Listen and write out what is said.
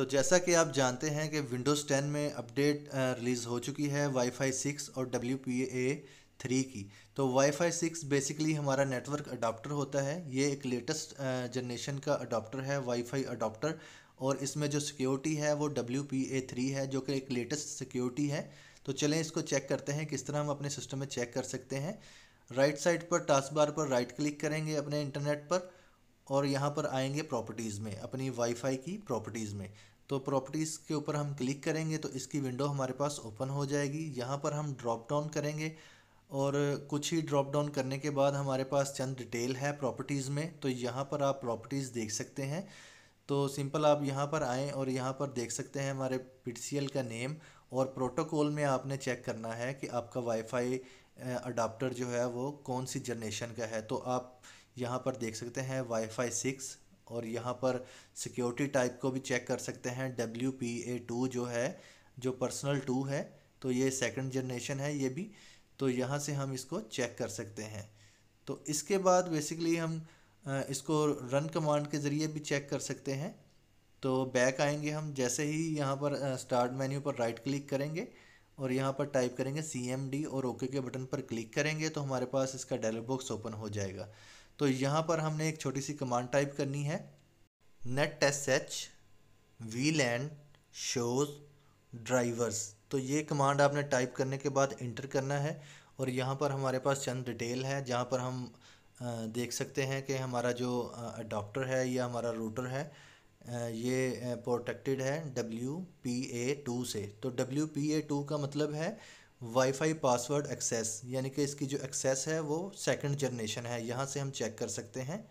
तो जैसा कि आप जानते हैं कि विंडोज़ 10 में अपडेट रिलीज़ हो चुकी है वाईफाई 6 और डब्ल्यू पी ए थ्री की तो वाईफाई 6 बेसिकली हमारा नेटवर्क अडाप्टर होता है ये एक लेटेस्ट जनरेशन का अडाप्टर है वाईफाई अडाप्टर और इसमें जो सिक्योरिटी है वो डब्ल्यू पी ए थ्री है जो कि एक लेटेस्ट सिक्योरिटी है तो चलें इसको चेक करते हैं किस तरह हम अपने सिस्टम में चेक कर सकते हैं राइट साइड पर टास्क बार पर राइट क्लिक करेंगे अपने इंटरनेट पर और यहाँ पर आएंगे प्रॉपर्टीज़ में अपनी वाईफाई की प्रॉपर्टीज़ में तो प्रॉपर्टीज़ के ऊपर हम क्लिक करेंगे तो इसकी विंडो हमारे पास ओपन हो जाएगी यहाँ पर हम ड्रॉप डाउन करेंगे और कुछ ही ड्रॉप डाउन करने के बाद हमारे पास चंद डिटेल है प्रॉपर्टीज़ में तो यहाँ पर आप प्रॉपर्टीज़ देख सकते हैं तो सिंपल आप यहाँ पर आएँ और यहाँ पर देख सकते हैं हमारे पी का नेम और प्रोटोकॉल में आपने चेक करना है कि आपका वाईफाई अडाप्टर जो है वो कौन सी जनरेशन का है तो आप यहाँ पर देख सकते हैं वाईफाई सिक्स और यहाँ पर सिक्योरिटी टाइप को भी चेक कर सकते हैं डब्ल्यू पी ए टू जो है जो पर्सनल टू है तो ये सेकंड जनरेशन है ये भी तो यहाँ से हम इसको चेक कर सकते हैं तो इसके बाद बेसिकली हम इसको रन कमांड के ज़रिए भी चेक कर सकते हैं तो बैक आएंगे हम जैसे ही यहाँ पर स्टार्ट मेन्यू पर राइट क्लिक करेंगे और यहाँ पर टाइप करेंगे सी एम डी और ओके के बटन पर क्लिक करेंगे तो हमारे पास इसका डायलॉग बॉक्स ओपन हो जाएगा तो यहाँ पर हमने एक छोटी सी कमांड टाइप करनी है net test H V land shows drivers तो ये कमांड आपने टाइप करने के बाद इंटर करना है और यहाँ पर हमारे पास चंद डिटेल है जहाँ पर हम देख सकते हैं कि हमारा जो डॉक्टर है या हमारा रूटर है ये प्रोटेक्टेड है डब्ल्यू पी ए टू से तो डब्ल्यू पी ए टू का मतलब है वाईफाई पासवर्ड एक्सेस यानी कि इसकी जो एक्सेस है वो सेकंड जनरेशन है यहाँ से हम चेक कर सकते हैं